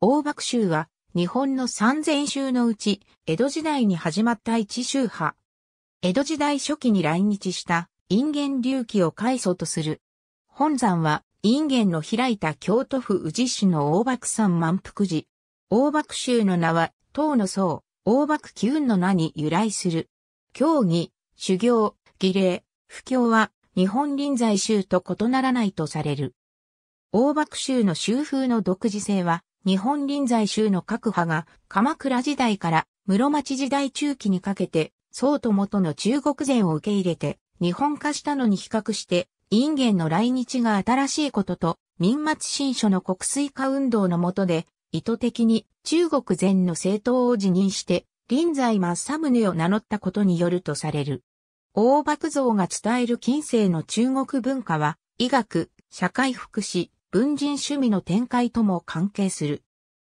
大幕州は日本の三千州のうち江戸時代に始まった一州派。江戸時代初期に来日した陰元隆起を開祖とする。本山は陰元の開いた京都府宇治市の大幕山満腹寺。大幕州の名は唐の僧、大幕機運の名に由来する。教義、修行、儀礼、布教は日本臨済宗と異ならないとされる。大幕州の州風の独自性は日本臨済宗の各派が鎌倉時代から室町時代中期にかけて、宋と元の中国禅を受け入れて、日本化したのに比較して、因元の来日が新しいことと、民末新書の国粋化運動の下で、意図的に中国禅の政党を辞任して、臨済正宗を名乗ったことによるとされる。大幕像が伝える近世の中国文化は、医学、社会福祉、文人趣味の展開とも関係する。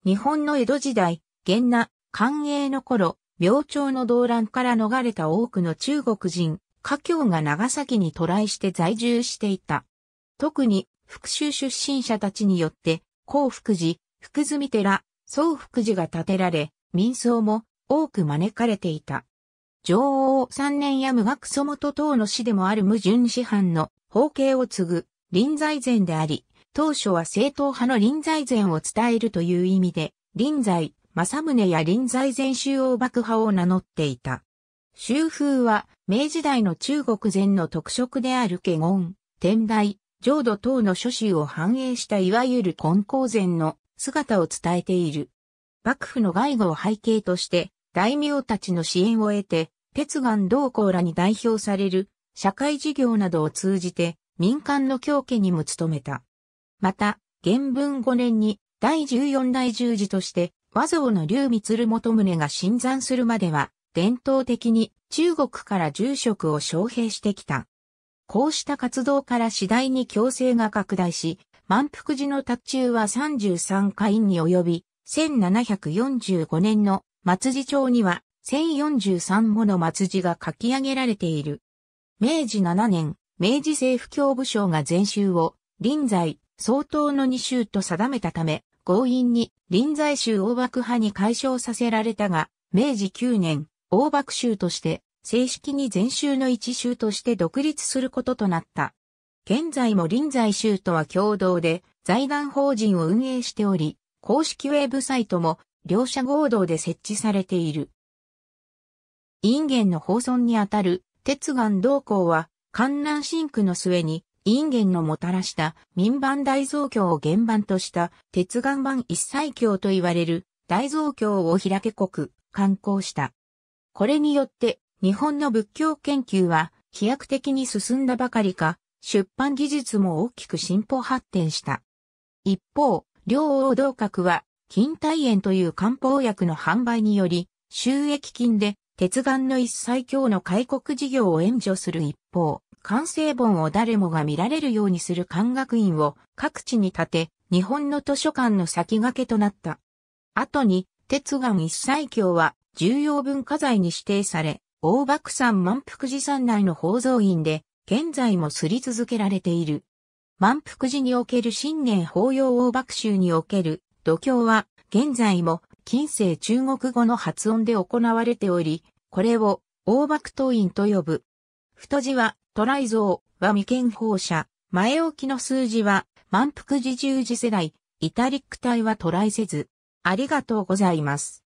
日本の江戸時代、元那、寛永の頃、明朝の動乱から逃れた多くの中国人、華僑が長崎に渡来して在住していた。特に、福州出身者たちによって、幸福寺、福住寺、宋福寺が建てられ、民葬も多く招かれていた。上王三年や無学祖元等の死でもある無盾。師範の法径を継ぐ臨済禅であり、当初は正統派の臨済禅を伝えるという意味で、臨済、正宗や臨済禅宗王幕派を名乗っていた。州風は、明治代の中国禅の特色である華厳、天台、浄土等の諸州を反映したいわゆる根高禅の姿を伝えている。幕府の外語を背景として、大名たちの支援を得て、鉄眼同行らに代表される社会事業などを通じて民間の教家にも務めた。また、元文5年に第14代十字として、和蔵の竜光元宗が新参するまでは、伝統的に中国から住職を招聘してきた。こうした活動から次第に強制が拡大し、満腹寺の達中は33回に及び、1745年の松寺町には1043もの松寺が書き上げられている。明治7年、明治政府教部省が全集を、臨在、相当の2州と定めたため、強引に臨済州大幕派に解消させられたが、明治9年、大幕州として正式に全州の一州として独立することとなった。現在も臨済州とは共同で財団法人を運営しており、公式ウェブサイトも両者合同で設置されている。インゲンの放存にあたる、鉄岩同行は、関南新区の末に、人間のもたらした民版大蔵経を原版とした鉄岩版一切経と言われる大蔵経を開け国、刊行した。これによって日本の仏教研究は飛躍的に進んだばかりか、出版技術も大きく進歩発展した。一方、両王道閣は、金体炎という漢方薬の販売により、収益金で、鉄眼の一切強の開国事業を援助する一方、完成本を誰もが見られるようにする漢学院を各地に建て、日本の図書館の先駆けとなった。後に、鉄岩一切経は重要文化財に指定され、大漠山満福寺山内の宝蔵院で、現在もすり続けられている。満福寺における新年法要大漠宗における度胸は、現在も近世中国語の発音で行われており、これを大漠党員と呼ぶ。太字はトライ像は未見放射。前置きの数字は満腹時十字世代。イタリック体はトライせず。ありがとうございます。